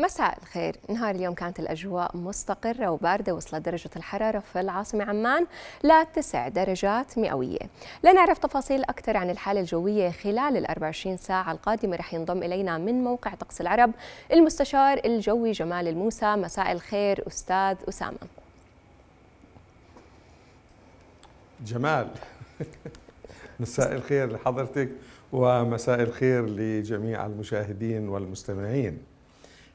مساء الخير نهار اليوم كانت الأجواء مستقرة وباردة وصلت درجة الحرارة في العاصمة عمان لتسع درجات مئوية لنعرف تفاصيل أكثر عن الحالة الجوية خلال ال 24 ساعة القادمة رح ينضم إلينا من موقع طقس العرب المستشار الجوي جمال الموسى مساء الخير أستاذ أسامة جمال مساء الخير لحضرتك ومساء الخير لجميع المشاهدين والمستمعين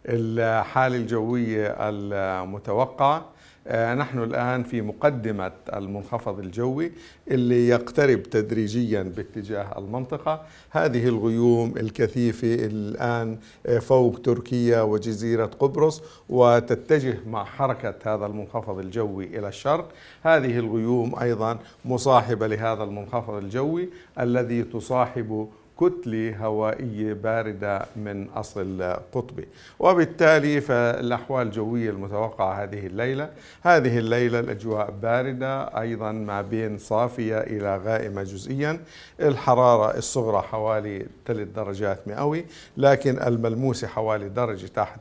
الحالة الجوية المتوقعة آه، نحن الآن في مقدمة المنخفض الجوي اللي يقترب تدريجيا باتجاه المنطقة هذه الغيوم الكثيفة الآن آه، فوق تركيا وجزيرة قبرص وتتجه مع حركة هذا المنخفض الجوي إلى الشرق هذه الغيوم أيضا مصاحبة لهذا المنخفض الجوي الذي تصاحبه كتلة هوائية باردة من أصل قطبي وبالتالي فالأحوال الجوية المتوقعة هذه الليلة هذه الليلة الأجواء باردة أيضا ما بين صافية إلى غائمة جزئيا الحرارة الصغرى حوالي 3 درجات مئوي لكن الملموسة حوالي درجة تحت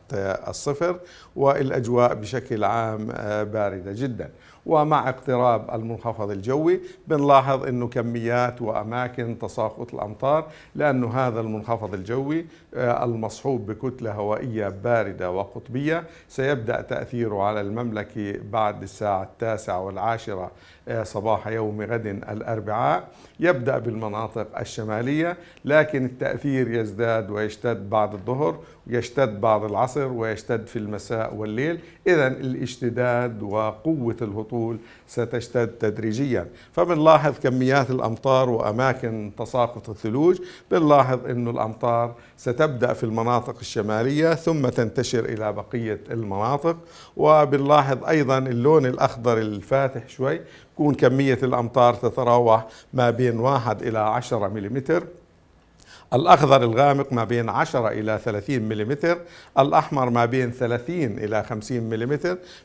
الصفر والأجواء بشكل عام آه، باردة جدا ومع اقتراب المنخفض الجوي بنلاحظ انه كميات واماكن تساقط الامطار لانه هذا المنخفض الجوي آه، المصحوب بكتله هوائيه بارده وقطبيه سيبدا تاثيره على المملكه بعد الساعه التاسعه والعاشره آه، صباح يوم غد الاربعاء يبدا بالمناطق الشماليه لكن التاثير يزداد ويشتد بعد الظهر ويشتد بعد العصر ويشتد في المساء والليل اذا الاشتداد وقوه الهطول الهطول ستشتد تدريجيا فبنلاحظ كميات الأمطار وأماكن تساقط الثلوج بنلاحظ أن الأمطار ستبدأ في المناطق الشمالية ثم تنتشر إلى بقية المناطق وبنلاحظ أيضا اللون الأخضر الفاتح شوي تكون كمية الأمطار تتراوح ما بين 1 إلى 10 مليمتر الأخضر الغامق ما بين 10 إلى 30 ملم الأحمر ما بين 30 إلى 50 ملم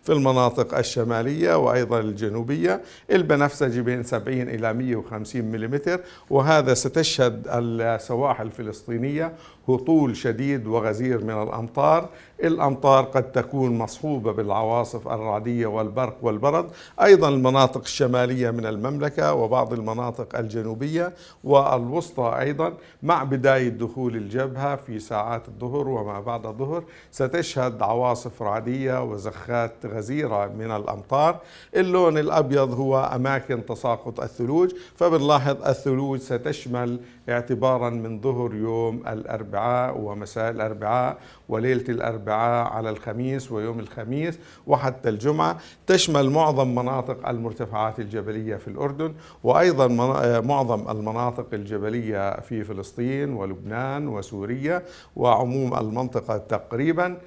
في المناطق الشمالية وأيضا الجنوبية البنفسجي بين 70 إلى 150 ملم وهذا ستشهد السواحل الفلسطينية هطول شديد وغزير من الأمطار الأمطار قد تكون مصحوبة بالعواصف الرعدية والبرق والبرد أيضا المناطق الشمالية من المملكة وبعض المناطق الجنوبية والوسطى أيضا مع بداية دخول الجبهة في ساعات الظهر وما بعد الظهر ستشهد عواصف رعدية وزخات غزيرة من الأمطار اللون الأبيض هو أماكن تساقط الثلوج فبنلاحظ الثلوج ستشمل اعتبارا من ظهر يوم الأربعاء ومساء الأربعاء وليلة الأربعاء على الخميس ويوم الخميس وحتى الجمعة تشمل معظم مناطق المرتفعات الجبلية في الأردن وأيضا آه، معظم المناطق الجبلية في فلسطين ولبنان وسوريا وعموم المنطقة تقريبا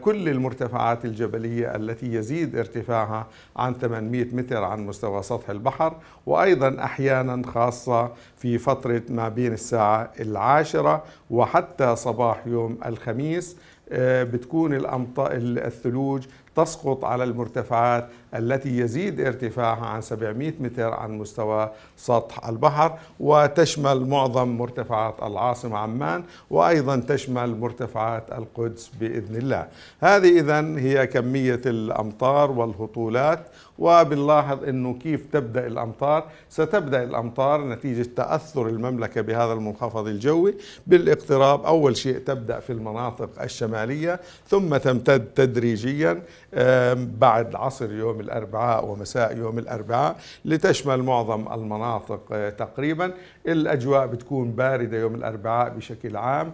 كل المرتفعات الجبلية التي يزيد ارتفاعها عن 800 متر عن مستوى سطح البحر وأيضا أحيانا خاصة في فترة ما بين الساعة العاشرة وحتى صباح يوم الخميس آه، بتكون الثلوج تسقط على المرتفعات التي يزيد ارتفاعها عن 700 متر عن مستوى سطح البحر وتشمل معظم مرتفعات العاصمة عمان وأيضا تشمل مرتفعات القدس بإذن الله هذه إذا هي كمية الأمطار والهطولات وبنلاحظ انه كيف تبدا الامطار ستبدا الامطار نتيجه تاثر المملكه بهذا المنخفض الجوي بالاقتراب اول شيء تبدا في المناطق الشماليه ثم تمتد تدريجيا بعد عصر يوم الاربعاء ومساء يوم الاربعاء لتشمل معظم المناطق آه، تقريبا الاجواء بتكون بارده يوم الاربعاء بشكل عام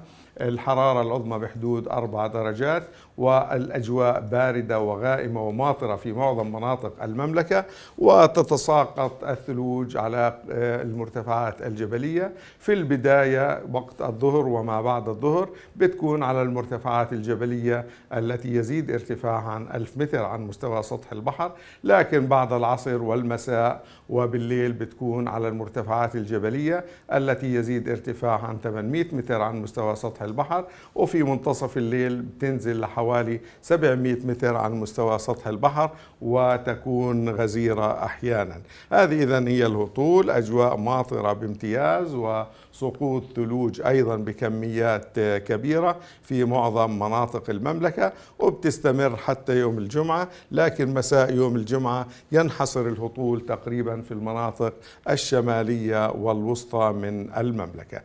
الحرارة العظمى بحدود 4 درجات والأجواء باردة وغائمة وماطرة في معظم مناطق المملكة وتتساقط الثلوج على آه، المرتفعات الجبلية في البداية وقت الظهر وما بعد الظهر بتكون على المرتفعات الجبلية التي يزيد ارتفاعها عن 1000 متر عن مستوى سطح البحر لكن بعد العصر والمساء وبالليل بتكون على المرتفعات الجبلية التي يزيد ارتفاعها عن 800 متر عن مستوى سطح البحر وفي منتصف الليل بتنزل لحوالي 700 متر عن مستوى سطح البحر وتكون غزيرة أحيانا هذه إذا هي الهطول أجواء ماطرة بامتياز وسقوط ثلوج أيضا بكميات كبيرة في معظم مناطق المملكة وبتستمر حتى يوم الجمعة لكن مساء يوم الجمعة ينحصر الهطول تقريبا في المناطق الشمالية والوسطى من المملكة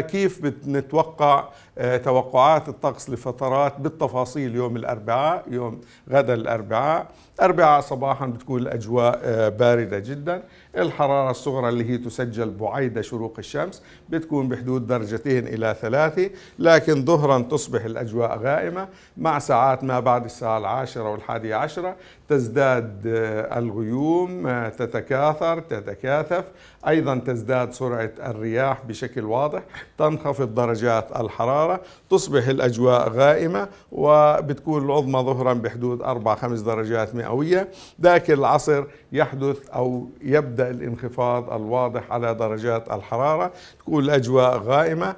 كيف بنتوقع يتوقع آه، توقعات الطقس لفترات بالتفاصيل يوم الأربعاء يوم غدا الأربعاء أربعاء صباحا بتكون الأجواء آه، باردة جدا الحرارة الصغرى اللي هي تسجل بعيدة شروق الشمس بتكون بحدود درجتين إلى ثلاثة لكن ظهرا تصبح الأجواء غائمة مع ساعات ما بعد الساعة العاشرة والحادية عشرة تزداد آه، الغيوم تتكاثر تتكاثف أيضا تزداد سرعة الرياح بشكل واضح تنخفض درجات الحرارة الحرارة تصبح الأجواء غائمة وبتكون العظمى ظهرا بحدود 4-5 درجات مئوية ذاك العصر يحدث أو يبدأ الانخفاض الواضح على درجات الحرارة تكون الأجواء غائمة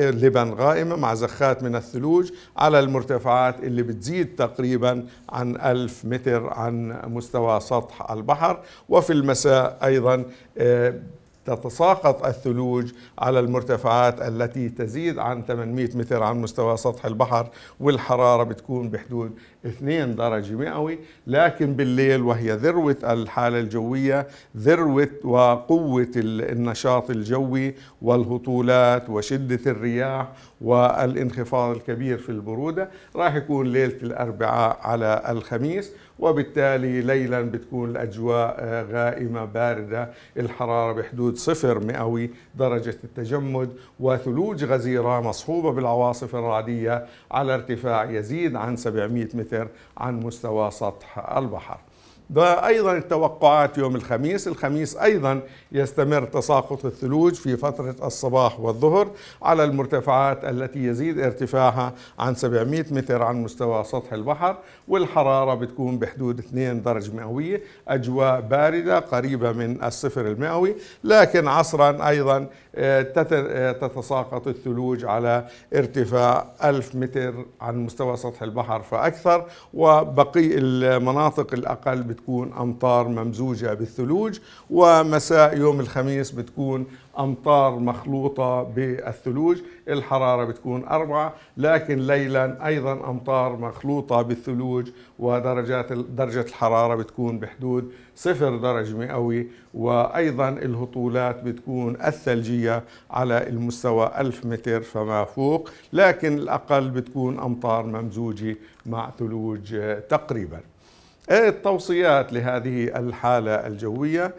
لبن غائمة مع زخات من الثلوج على المرتفعات اللي بتزيد تقريبا عن 1000 متر عن مستوى سطح البحر وفي المساء أيضا آه، تتساقط الثلوج على المرتفعات التي تزيد عن 800 متر عن مستوى سطح البحر والحرارة بتكون بحدود 2 درجة مئوي لكن بالليل وهي ذروة الحالة الجوية ذروة وقوة النشاط الجوي والهطولات وشدة الرياح والانخفاض الكبير في البرودة راح يكون ليلة الأربعاء على الخميس وبالتالي ليلا بتكون الأجواء آه، غائمة باردة الحرارة بحدود صفر مئوي درجة التجمد وثلوج غزيرة مصحوبة بالعواصف الرعدية على ارتفاع يزيد عن 700 متر عن مستوى سطح البحر أيضا التوقعات يوم الخميس الخميس أيضا يستمر تساقط الثلوج في فترة الصباح والظهر على المرتفعات التي يزيد ارتفاعها عن 700 متر عن مستوى سطح البحر والحرارة بتكون بحدود 2 درجة مئوية أجواء باردة قريبة من الصفر المئوي لكن عصرا أيضا آه، آه، تتساقط الثلوج على ارتفاع 1000 متر عن مستوى سطح البحر فأكثر وبقي المناطق الأقل بتكون أمطار ممزوجة بالثلوج ومساء يوم الخميس بتكون أمطار مخلوطة بالثلوج الحرارة بتكون أربعة لكن ليلا أيضا أمطار مخلوطة بالثلوج ودرجات درجة الحرارة بتكون بحدود صفر درجة مئوي وأيضا الهطولات بتكون الثلجية على المستوى 1000 متر فما فوق لكن الأقل بتكون أمطار ممزوجة مع ثلوج تقريباً إيه التوصيات لهذه الحالة الجوية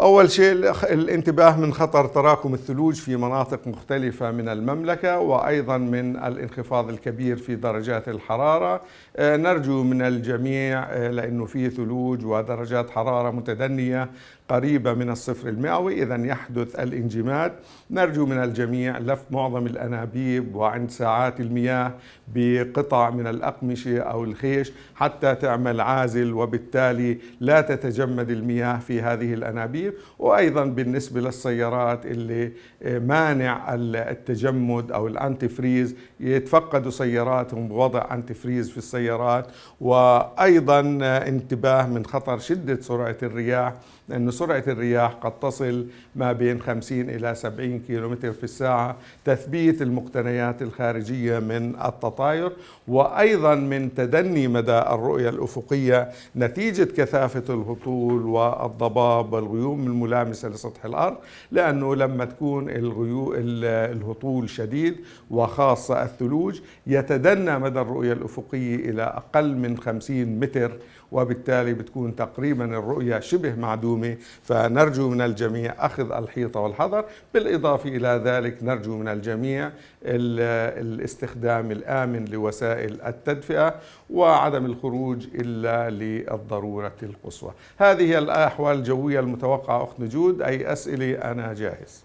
أول شيء الانتباه من خطر تراكم الثلوج في مناطق مختلفة من المملكة وأيضا من الانخفاض الكبير في درجات الحرارة آه، نرجو من الجميع آه، لأنه في ثلوج ودرجات حرارة متدنية قريبة من الصفر المئوي إذا يحدث الانجماد نرجو من الجميع لف معظم الأنابيب وعند ساعات المياه بقطع من الأقمشة أو الخيش حتى تعمل عازل وبالتالي لا تتجمد المياه في هذه الأنابيب وأيضا بالنسبة للسيارات اللي مانع التجمد أو الأنتفريز يتفقدوا سياراتهم بوضع أنتفريز في السيارات وأيضا انتباه من خطر شدة سرعة الرياح أنه سرعة الرياح قد تصل ما بين 50 إلى 70 كيلومتر في الساعة تثبيت المقتنيات الخارجية من التطاير وأيضا من تدني مدى الرؤية الأفقية نتيجة كثافة الهطول والضباب والغيوم الملامسة لسطح الأرض لأنه لما تكون الغيو الهطول شديد وخاصة الثلوج يتدنى مدى الرؤية الأفقية إلى أقل من 50 متر وبالتالي بتكون تقريبا الرؤية شبه معدومة فنرجو من الجميع أخذ الحيطة والحذر بالإضافة إلى ذلك نرجو من الجميع الاستخدام الآمن لوسائل التدفئة وعدم الخروج إلا للضرورة القصوى هذه الأحوال الجوية المتوقعة أخت نجود أي أسئلة أنا جاهز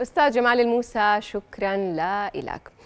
أستاذ جمال الموسى شكرا لك